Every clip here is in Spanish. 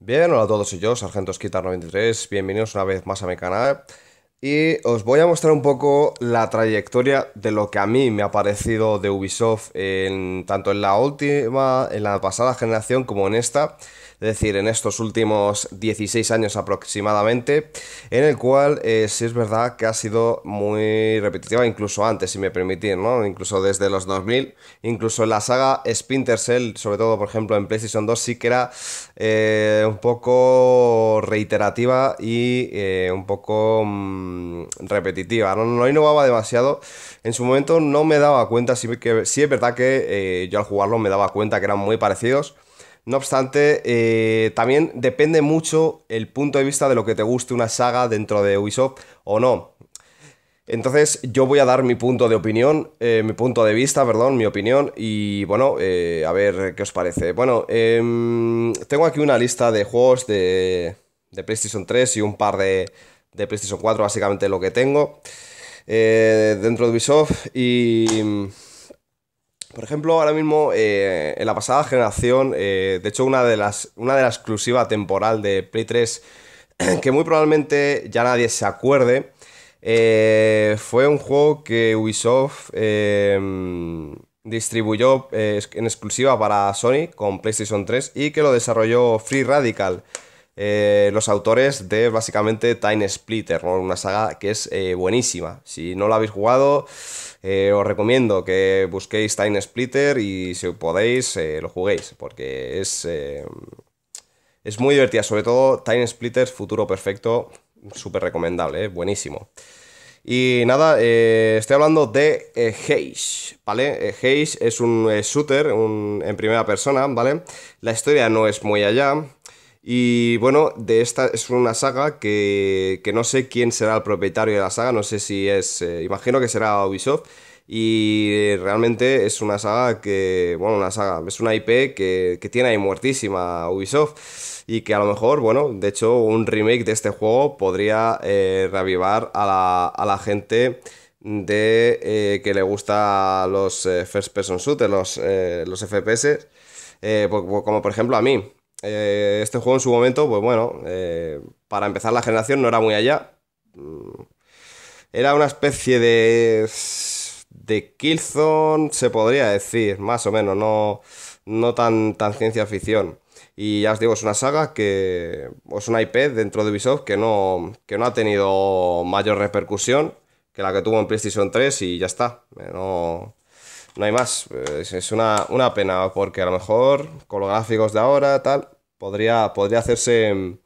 Bien, hola a todos y yo, Sargento Skitar 93 bienvenidos una vez más a mi canal y os voy a mostrar un poco la trayectoria de lo que a mí me ha parecido de Ubisoft en, tanto en la última, en la pasada generación como en esta es decir, en estos últimos 16 años aproximadamente, en el cual eh, sí es verdad que ha sido muy repetitiva, incluso antes, si me permitís, ¿no? Incluso desde los 2000, incluso en la saga Spinter Cell, sobre todo, por ejemplo, en PlayStation 2, sí que era eh, un poco reiterativa y eh, un poco mm, repetitiva. No, innovaba demasiado. En su momento no me daba cuenta, que, sí es verdad que yo al jugarlo me daba cuenta que eran muy parecidos no obstante, eh, también depende mucho el punto de vista de lo que te guste una saga dentro de Ubisoft o no. Entonces yo voy a dar mi punto de opinión, eh, mi punto de vista, perdón, mi opinión y bueno, eh, a ver qué os parece. Bueno, em, tengo aquí una lista de juegos de, de PlayStation 3 y un par de, de PlayStation 4, básicamente lo que tengo dentro de Ubisoft y... Por ejemplo, ahora mismo, eh, en la pasada generación, eh, de hecho, una de las. Una de la exclusiva temporal de Play 3. Que muy probablemente ya nadie se acuerde. Eh, fue un juego que Ubisoft distribuyó en exclusiva para Sony con PlayStation 3 y que lo desarrolló Free Radical. los autores de básicamente Time Splitter, una saga que es buenísima. Si no lo habéis jugado, eh, os recomiendo que busquéis Time Splitter y si podéis eh, lo juguéis, porque es, eh, es muy divertida, sobre todo Time Splitter Futuro Perfecto, súper recomendable, buenísimo. Y nada, estoy hablando de Haze, ¿vale? Haze es un shooter en primera persona, ¿vale? La historia no es muy allá, y bueno, de esta es una saga que, que no sé quién será el propietario de la saga, no sé si es, eh, imagino que será Ubisoft. Y eh, realmente es una saga que, bueno, una saga, es una IP que, tiene ahí muertísima Ubisoft y que a lo mejor, bueno, de hecho un remake de este juego podría eh, reavivar a la, a la gente de que le gusta los first person shooters, los FPS, como por ejemplo a mí. Eh, este juego en su momento, pues bueno, eh, para empezar la generación no era muy allá. Mm, era una especie de. de Killzone, se podría decir, más o menos, no, no tan, tan ciencia ficción. Y ya os digo, es una saga que. es una IP dentro de Ubisoft que no, que no ha tenido mayor repercusión que la que tuvo en PlayStation 3 y ya está. Eh, no, no hay más. Es, una, pena, porque a lo mejor con los gráficos de ahora, tal, podría, podría hacerse. Mm,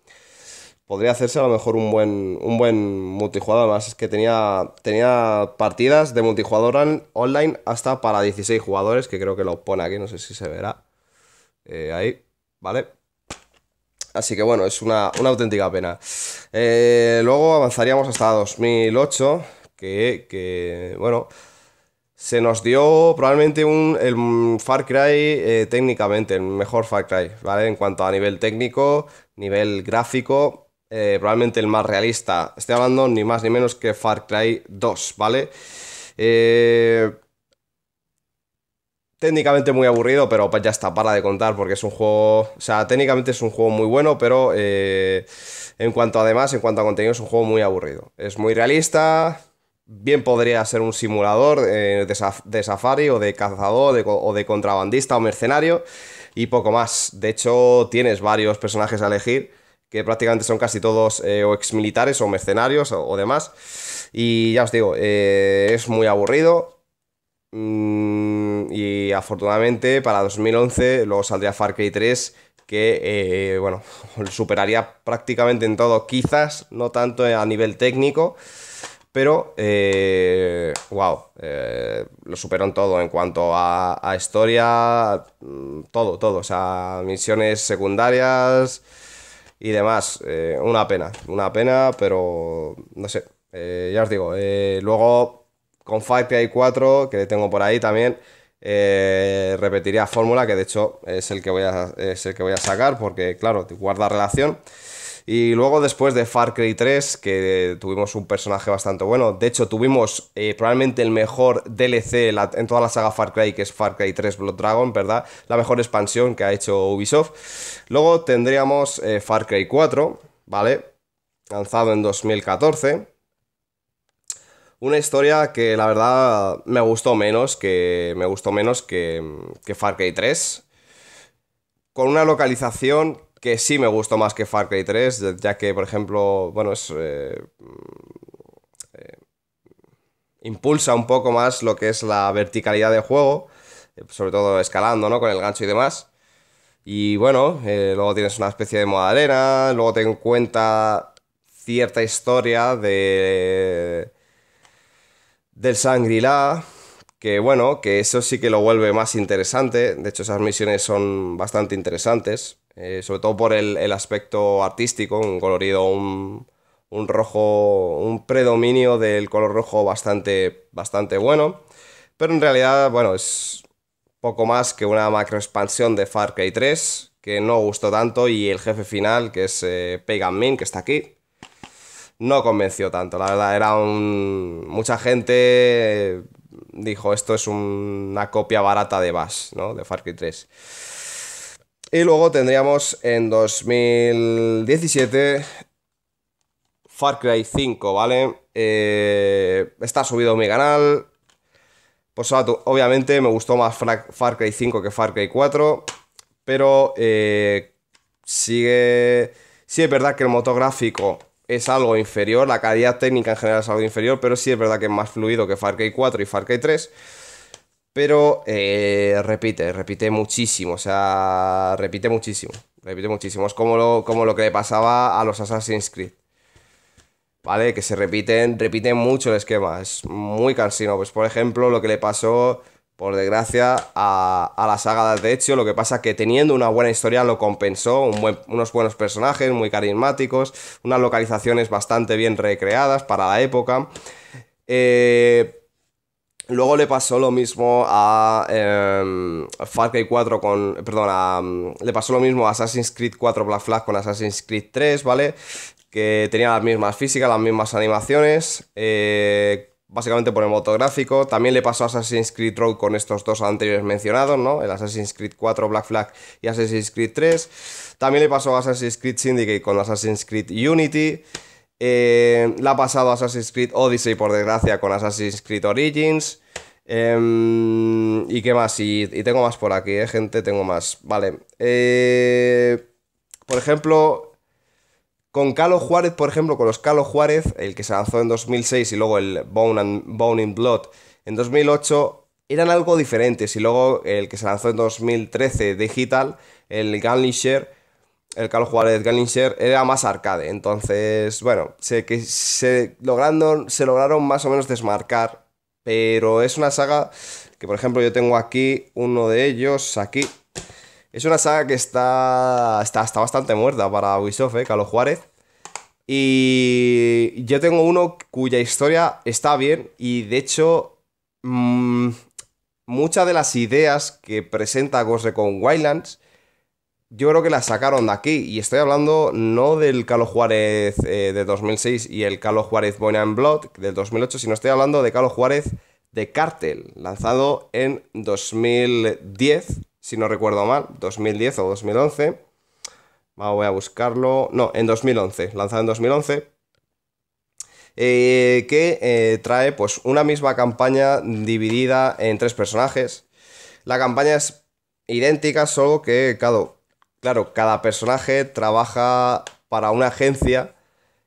podría hacerse a lo mejor un buen, un buen multijugador. Además, es que tenía, tenía partidas de multijugador online hasta para 16 jugadores, que creo que lo pone aquí, no sé si se verá. Eh, ahí, ¿vale? Así que bueno, es una, auténtica pena. Eh, luego avanzaríamos hasta 2008, que, que bueno, se nos dio probablemente un, el Far Cry eh, técnicamente, el mejor Far Cry, ¿vale? En cuanto a nivel técnico, nivel gráfico, eh, probablemente el más realista. Estoy hablando ni más ni menos que Far Cry 2, ¿vale? Eh, técnicamente muy aburrido, pero pues ya está, para de contar porque es un juego, o sea, técnicamente es un juego muy bueno, pero en cuanto además, en cuanto a contenido es un juego muy aburrido. Es muy realista, bien podría ser un simulador eh, de, safari o de cazador o de contrabandista o mercenario y poco más. De hecho, tienes varios personajes a elegir que prácticamente son casi todos eh, o ex militares o mercenarios o, demás. Y ya os digo, eh, es muy aburrido. Mm, y afortunadamente para 2011 luego saldría Far Cry 3 que, bueno, superaría prácticamente en todo, quizás no tanto a nivel técnico, pero, wow, eh, eh, lo superan todo en cuanto a, historia, mm, todo, todo. O sea, misiones secundarias y demás. Eh, una pena, una pena, pero no sé. ya os digo, luego con Five PI4, que tengo por ahí también, repetiría fórmula, que de hecho es el que voy a, es el que voy a sacar, porque claro, guarda relación. Y luego después de Far Cry 3, que tuvimos un personaje bastante bueno, de hecho tuvimos eh, probablemente el mejor DLC en toda la saga Far Cry, que es Far Cry 3 Blood Dragon, ¿verdad? La mejor expansión que ha hecho Ubisoft. Luego tendríamos eh, Far Cry 4, ¿vale? Lanzado en 2014. Una historia que la verdad me gustó menos que. Me gustó menos que, que Far Cry 3. Con una localización que sí me gustó más que Far Cry 3, ya que, por ejemplo, bueno, es... Eh, eh, impulsa un poco más lo que es la verticalidad de juego, eh, sobre todo escalando, ¿no? Con el gancho y demás. Y bueno, luego tienes una especie de moda arena, luego te cuenta cierta historia de... del Sangrila. que bueno, que eso sí que lo vuelve más interesante, de hecho esas misiones son bastante interesantes. Eh, sobre todo por el, aspecto artístico, un colorido, un, rojo, un predominio del color rojo bastante, bastante bueno, pero en realidad, bueno, es poco más que una macroexpansión de Far Cry 3, que no gustó tanto, y el jefe final, que es eh, Pagan Min, que está aquí, no convenció tanto, la verdad, era un... mucha gente eh, dijo, esto es una copia barata de Bass, ¿no? De Far Cry 3. Y luego tendríamos en 2017 Far Cry 5, ¿vale? Eh, está subido a mi canal. Pues obviamente me gustó más Far Cry 5 que Far Cry 4, pero eh, sigue... Sí es verdad que el motor gráfico es algo inferior, la calidad técnica en general es algo inferior, pero sí es verdad que es más fluido que Far Cry 4 y Far Cry 3. Pero eh, repite, repite muchísimo, o sea, repite muchísimo, repite muchísimo. Es como lo, lo que le pasaba a los Assassin's Creed. ¿Vale? Que se repiten, repiten mucho el esquema, es muy cansino. Pues por ejemplo, lo que le pasó, por desgracia, a, a la saga de Hecho, lo que pasa que teniendo una buena historia lo compensó, unos buenos personajes, muy carismáticos, unas localizaciones bastante bien recreadas para la época. Eh, Luego le pasó lo mismo a 4 em, con. Mm, le pasó lo mismo a Assassin's Creed 4 Black Flag con Assassin's Creed 3, ¿vale? Que tenía las mismas físicas, las mismas animaciones. Eh, básicamente por el gráfico. También le pasó a Assassin's Creed Rogue con estos dos anteriores mencionados, ¿no? El Assassin's Creed 4 Black Flag y Assassin's Creed 3. También le pasó a Assassin's Creed Syndicate con Assassin's Creed Unity. Em, la ha pasado Assassin's Creed Odyssey, por desgracia, con Assassin's Creed Origins. Em, ¿Y qué más? Y, tengo más por aquí, eh, gente? Tengo más. Vale. Eh, por ejemplo, con Calo Juárez, por ejemplo, con los Calo Juárez, el que se lanzó en 2006 y luego el Bone, and, Bone in Blood en 2008, eran algo diferentes. Y luego el que se lanzó en 2013, Digital, el Gunlisher el Carlos Juárez Gallinger era más arcade. Entonces, bueno, sé que se, se lograron más o menos desmarcar. Pero es una saga que, por ejemplo, yo tengo aquí uno de ellos, aquí. Es una saga que está, está, bastante muerta para Ubisoft, ¿eh? Carlos Juárez. Y yo tengo uno cuya historia está bien y de hecho mm, muchas de las ideas que presenta Ghost con Wildlands yo creo que la sacaron de aquí. Y estoy hablando no del Calo Juárez eh, de 2006 y el Calo Juárez Boina and Blood del 2008, sino estoy hablando de Calo Juárez de Cartel, lanzado en 2010, si no recuerdo mal, 2010 o 2011. voy a buscarlo. No, en 2011, lanzado en 2011. Eh, que eh, trae pues una misma campaña dividida en tres personajes. La campaña es idéntica, solo que, claro, claro, cada personaje trabaja para una agencia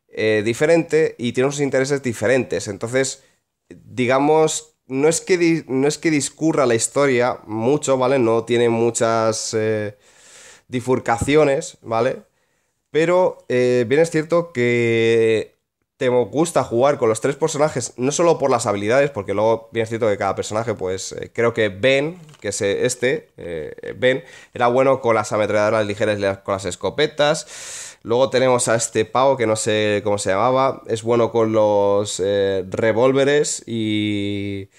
eh, diferente y tiene sus intereses diferentes. Entonces, digamos, no es que, no es que discurra la historia mucho, ¿vale? No tiene muchas difurcaciones, eh, ¿vale? Pero eh, bien es cierto que te gusta jugar con los tres personajes, no solo por las habilidades, porque luego bien es cierto que cada personaje, pues eh, creo que Ben, que es eh, este, eh, Ben, era bueno con las ametralladoras ligeras y con las escopetas. Luego tenemos a este pavo, que no sé cómo se llamaba, es bueno con los revólveres y,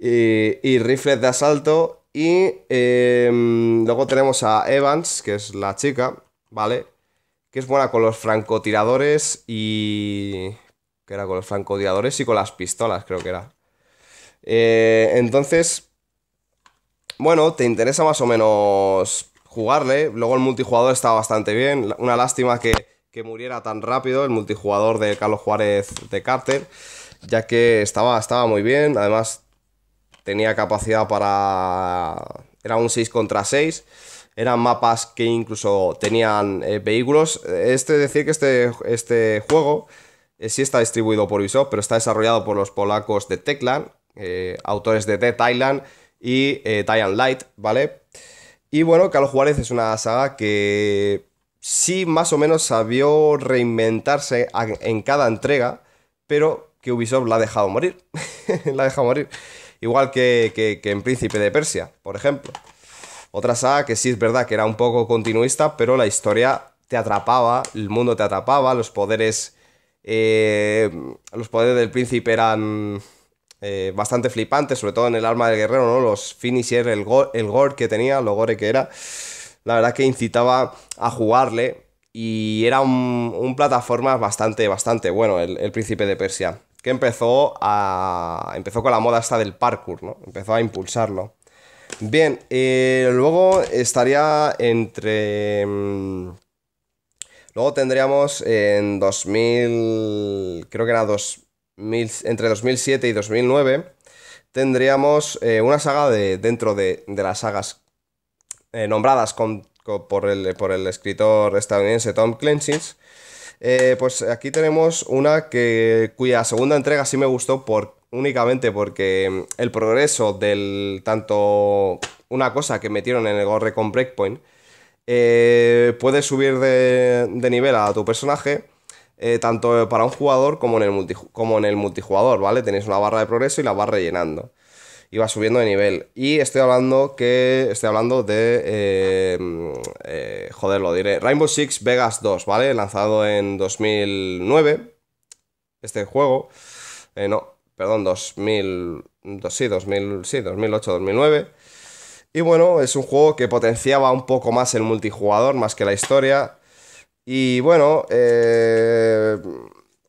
y, y rifles de asalto. Y em, luego tenemos a Evans, que es la chica, ¿vale? es buena con los francotiradores y... que era con los francotiradores y con las pistolas, creo que era. Eh, entonces, bueno, te interesa más o menos jugarle. Luego el multijugador estaba bastante bien. Una lástima que, que muriera tan rápido el multijugador de Carlos Juárez de Carter, ya que estaba, estaba muy bien. Además, tenía capacidad para... Era un 6 contra 6 eran mapas que incluso tenían eh, vehículos. Este decir que este, este juego eh, sí está distribuido por Ubisoft, pero está desarrollado por los polacos de Teclan, eh, autores de Dead Island y Dying Light, ¿vale? Y bueno, Carlos Juárez es una saga que sí más o menos sabió reinventarse en cada entrega, pero que Ubisoft la ha dejado morir. la ha dejado morir. Igual que, que en Príncipe de Persia, por ejemplo. Otra saga que sí es verdad que era un poco continuista, pero la historia te atrapaba, el mundo te atrapaba, los poderes. Eh, los poderes del príncipe eran eh, bastante flipantes, sobre todo en el arma del guerrero, ¿no? Los finisher, el, el gore que tenía, lo gore que era. La verdad que incitaba a jugarle. Y era un, plataforma bastante, bastante bueno, el, príncipe de Persia que empezó a empezó con la moda esta del parkour, ¿no? Empezó a impulsarlo. Bien, eh, luego estaría entre... Mm, luego tendríamos en 2000, creo que era 2000, entre 2007 y 2009, tendríamos eh, una saga de, dentro de, las sagas eh, nombradas con, por, el, escritor estadounidense Tom Clancy. pues aquí tenemos una que, cuya segunda entrega sí me gustó porque únicamente porque mm, el progreso del tanto una cosa que metieron en el gorre con Breakpoint, eh, subir de, nivel a tu personaje. Eh, tanto para un jugador como en, el como en el multijugador, ¿vale? Tenéis una barra de progreso y la vas rellenando. Y vas subiendo de nivel. Y estoy hablando que. Estoy hablando de. Eh, mm, eh joder, lo diré. Rainbow Six Vegas 2, ¿vale? Lanzado en 2009. Este juego. Eh, no, perdón, 2000, sí, 2000, sí, 2008, 2009. Y bueno, es un juego que potenciaba un poco más el multijugador, más que la historia. Y bueno, eh,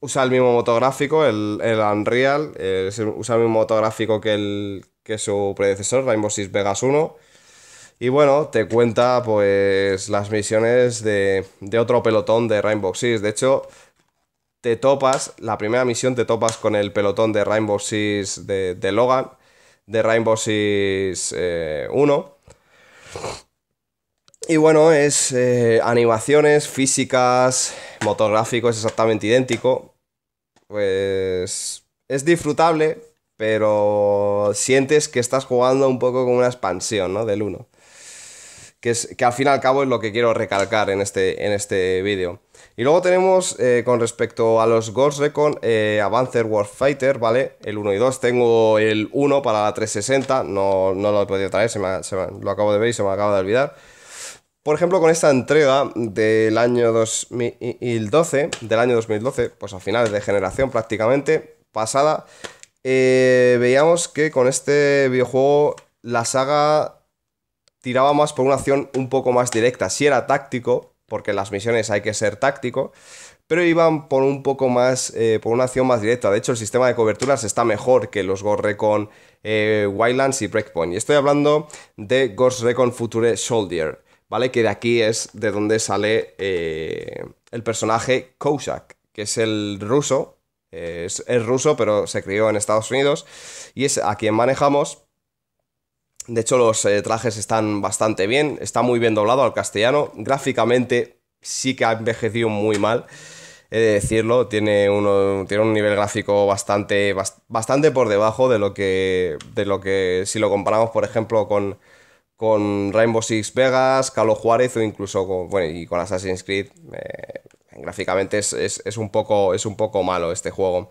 usa el mismo motográfico, el, el Unreal, eh, usa el mismo motográfico que, el, que su predecesor, Rainbow Six Vegas 1. Y bueno, te cuenta pues las misiones de, de otro pelotón de Rainbow Six. De hecho, te topas, la primera misión te topas con el pelotón de Rainbow Six de, Logan, de Rainbow Six 1. Eh, y bueno, es eh, animaciones, físicas, motor es exactamente idéntico. Pues es disfrutable, pero sientes que estás jugando un poco con una expansión, ¿no? Del 1 que, al fin y al cabo es lo que quiero recalcar en este, en este vídeo. Y luego tenemos eh, con respecto a los Ghost Recon eh, Avancer Warfighter, ¿vale? El 1 y 2. Tengo el 1 para la 360, no, lo he podido traer, lo acabo de ver y se me acaba de olvidar. Por ejemplo, con esta entrega del año 2012, del año 2012, pues a finales de generación prácticamente, pasada, eh, veíamos que con este videojuego la saga tiraba más por una acción un poco más directa. si era táctico, porque en las misiones hay que ser táctico, pero iban por un poco más, eh, por una acción más directa. De hecho, el sistema de coberturas está mejor que los Ghost Recon eh, Wildlands y Breakpoint. Y estoy hablando de Ghost Recon Future Soldier, ¿vale? Que de aquí es de donde sale eh, el personaje Kozak, que es el ruso. Es, es ruso, pero se crió en Estados Unidos y es a quien manejamos de hecho, los eh, trajes están bastante bien, está muy bien doblado al castellano. Gráficamente sí que ha envejecido muy mal, he de decirlo. Tiene, tiene un nivel gráfico bastante, bastante por debajo de lo, que, de lo que si lo comparamos, por ejemplo, con, con Rainbow Six Vegas, Carlos Juárez o incluso con, bueno, y con Assassin's Creed. Eh, gráficamente es, un poco, es un poco malo este juego.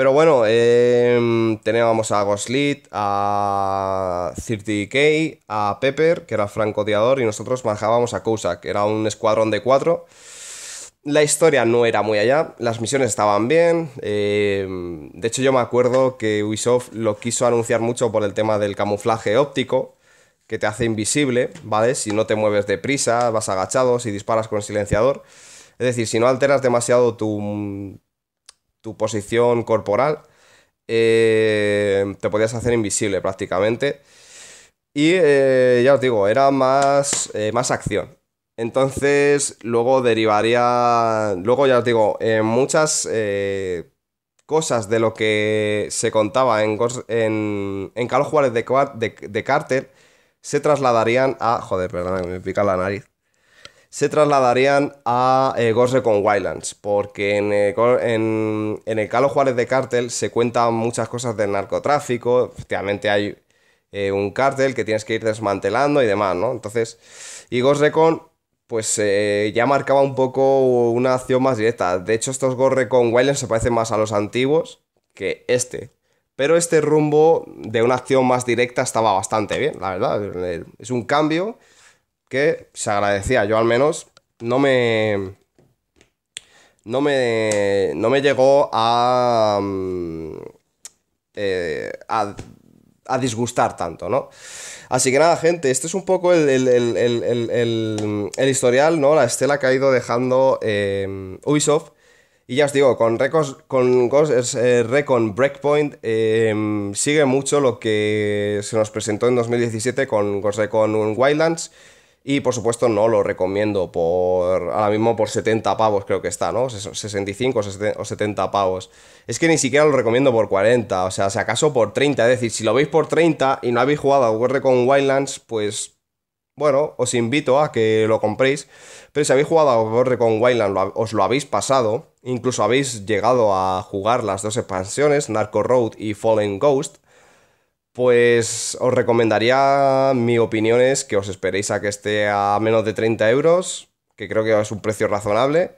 Pero bueno, em, teníamos a Goslit, a 30K, a Pepper, que era el y nosotros manejábamos a que era un escuadrón de cuatro. La historia no era muy allá, las misiones estaban bien. Em, de hecho, yo me acuerdo que Ubisoft lo quiso anunciar mucho por el tema del camuflaje óptico, que te hace invisible, ¿vale? Si no te mueves deprisa, vas agachado, si disparas con silenciador. Es decir, si no alteras demasiado tu, tu posición corporal, eh, te podías hacer invisible prácticamente. Y eh, ya os digo, era más, eh, más acción. Entonces, luego derivaría. Luego, ya os digo, muchas cosas de lo que se contaba en, en, Carlos Juárez de, de, de Carter se trasladarían a. Joder, perdón, me pica la nariz se trasladarían a eh, Ghost Recon Wildlands, porque eh, en, el Calo Juárez de Cartel se cuentan muchas cosas del narcotráfico, efectivamente hay eh, un cártel que tienes que ir desmantelando y demás, ¿no? Entonces, y Ghost Recon pues eh, ya marcaba un poco una acción más directa. De hecho, estos Ghost con Wildlands se parecen más a los antiguos que este. Pero este rumbo de una acción más directa estaba bastante bien, la verdad. Es un cambio que se agradecía. Yo al menos no me. No me. No me llegó a. Mm, eh, a, disgustar tanto, ¿no? Así que nada, gente, este es un poco el, historial, ¿no? La estela que ha ido dejando eh, Ubisoft. Y ya os digo, con, Recos, con Ghost eh, Recon Breakpoint sigue mucho lo que se nos presentó en 2017 con Ghost Recon Wildlands y por supuesto no lo recomiendo por ahora mismo por 70 pavos creo que está, ¿no? 65 o 70 pavos. Es que ni siquiera lo recomiendo por 40, o sea, si acaso por 30. Es decir, si lo veis por 30 y no habéis jugado a con Wildlands, pues bueno, os invito a que lo compréis. Pero si habéis jugado a con Wildlands, os lo habéis pasado, incluso habéis llegado a jugar las dos expansiones, Narco Road y Fallen Ghost pues os recomendaría, mi opinión es que os esperéis a que esté a menos de 30 euros, que creo que es un precio razonable.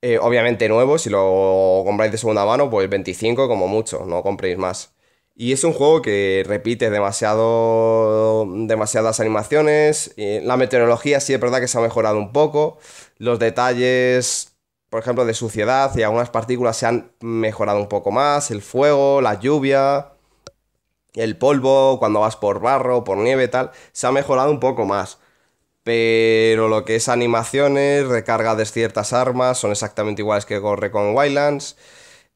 Eh, obviamente nuevo, si lo compráis de segunda mano, pues 25 como mucho, no compréis más. Y es un juego que repite demasiado, demasiadas animaciones. La meteorología sí es verdad que se ha mejorado un poco. Los detalles, por ejemplo, de suciedad y algunas partículas se han mejorado un poco más. El fuego, la lluvia el polvo, cuando vas por barro, por nieve, tal, se ha mejorado un poco más. Pero lo que es animaciones, recarga de ciertas armas, son exactamente iguales que con Wildlands.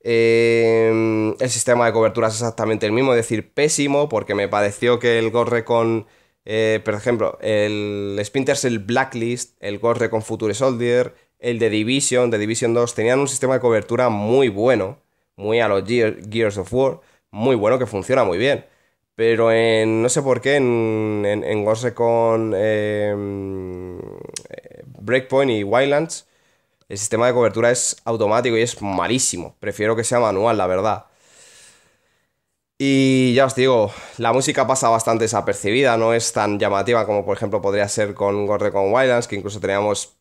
Em, el sistema de cobertura es exactamente el mismo, es decir, pésimo, porque me pareció que el Ghost con eh, por ejemplo, el Splinter el Blacklist, el Ghost con Future Soldier, el de Division, de Division 2, tenían un sistema de cobertura muy bueno, muy a los Gears of War, muy bueno que funciona muy bien. Pero en, no sé por qué, en, en, con em, eh, Breakpoint y Wildlands, el sistema de cobertura es automático y es malísimo. Prefiero que sea manual, la verdad. Y ya os digo, la música pasa bastante desapercibida, no es tan llamativa como por ejemplo podría ser con Ghost Recon Wildlands, que incluso teníamos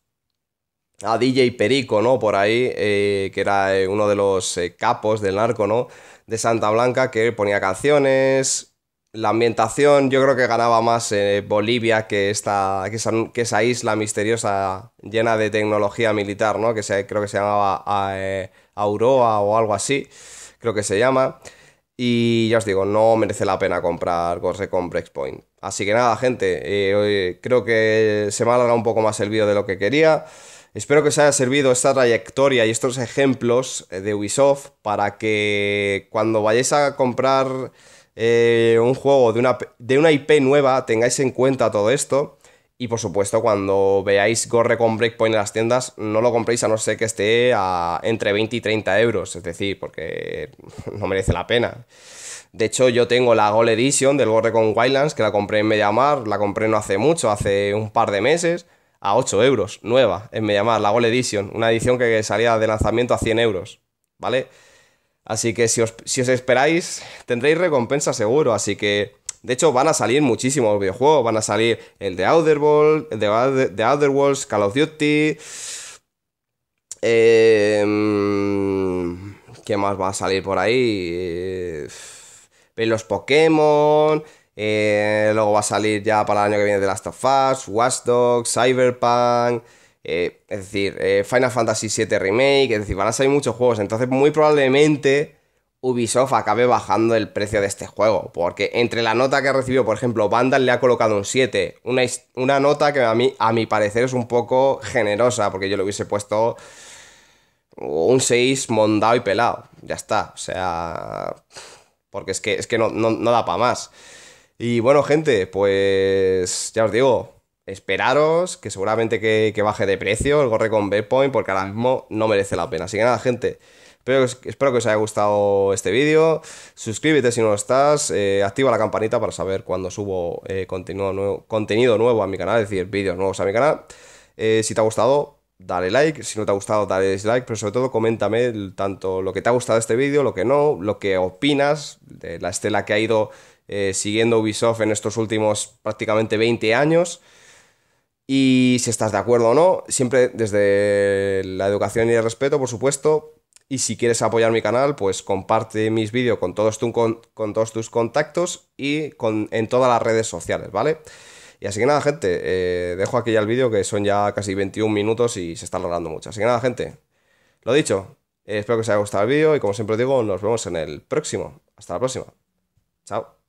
a DJ Perico, ¿no? Por ahí, eh, que era eh, uno de los capos del narco, ¿no? de Santa Blanca que ponía canciones. La ambientación yo creo que ganaba más eh, Bolivia que, esta, que esa, isla misteriosa llena de tecnología militar, ¿no? Que creo que se llamaba eh, Auroa o algo así, creo que se llama. Y ya os digo, no merece la pena comprar Gorse con Point. Así que nada, gente, eh, creo que se me ha alargado un poco más el vídeo de lo que quería. Espero que os haya servido esta trayectoria y estos ejemplos eh, de Ubisoft para que cuando vayáis a comprar eh, un juego de una, de una IP nueva tengáis en cuenta todo esto. Y por supuesto, cuando veáis Gorre con Breakpoint en las tiendas, no lo compréis a no ser que esté entre 20 y 30 euros. Es decir, porque no merece la pena. De hecho, yo tengo la Gold Edition del Gorre con Wildlands, que la compré en Mediamar, la compré no hace mucho, hace un par de meses a 8 euros, nueva, en llamar la Gold Edition, una edición que salía de lanzamiento a 100 euros, ¿vale? Así que si os, esperáis, tendréis recompensa seguro, así que... De hecho, van a salir muchísimos videojuegos. Van a salir el de Outer World, de The Outer Worlds, Call of Duty. Em, ¿Qué más va a salir por ahí? los Pokémon. Eh, luego va a salir ya para el año que viene The Last of Us, Watch Dogs, Cyberpunk. Eh, es decir, eh, Final Fantasy VII Remake. Es decir, van a salir muchos juegos. Entonces, muy probablemente Ubisoft acabe bajando el precio de este juego. Porque entre la nota que recibió, por ejemplo, Vandal le ha colocado un 7. Una, nota que a, mí, a mi parecer es un poco generosa. Porque yo le hubiese puesto un 6 mondado y pelado. Ya está. O sea. Porque es que, es que no da para más. Y bueno, gente, pues ya os digo, esperaros que seguramente que, baje de precio el gorre con Bpoint, porque ahora mismo no merece la pena. Así que nada, gente, espero, que os haya gustado este vídeo. Suscríbete si no lo estás, eh, activa la campanita para saber cuando subo eh, contenido, nuevo, a mi canal, es decir, vídeos nuevos a mi canal. Eh, si te ha gustado, dale like. Si no te ha gustado, dale dislike. Pero sobre todo, coméntame tanto lo que te ha gustado de este vídeo, lo que no, lo que opinas de la estela que ha ido eh, siguiendo Ubisoft en estos últimos prácticamente 20 años. Y si estás de acuerdo o no, siempre desde la educación y el respeto, por supuesto. Y si quieres apoyar mi canal, pues comparte mis vídeos con, todos, tus contactos y con, en todas las redes sociales, ¿vale? Y así que nada, gente, eh, dejo aquí ya el vídeo que son ya casi 21 minutos y se está logrando mucho. Así que nada, gente, lo dicho, eh, espero que os haya gustado el vídeo y como siempre os digo, nos vemos en el próximo. Hasta la próxima. Chao.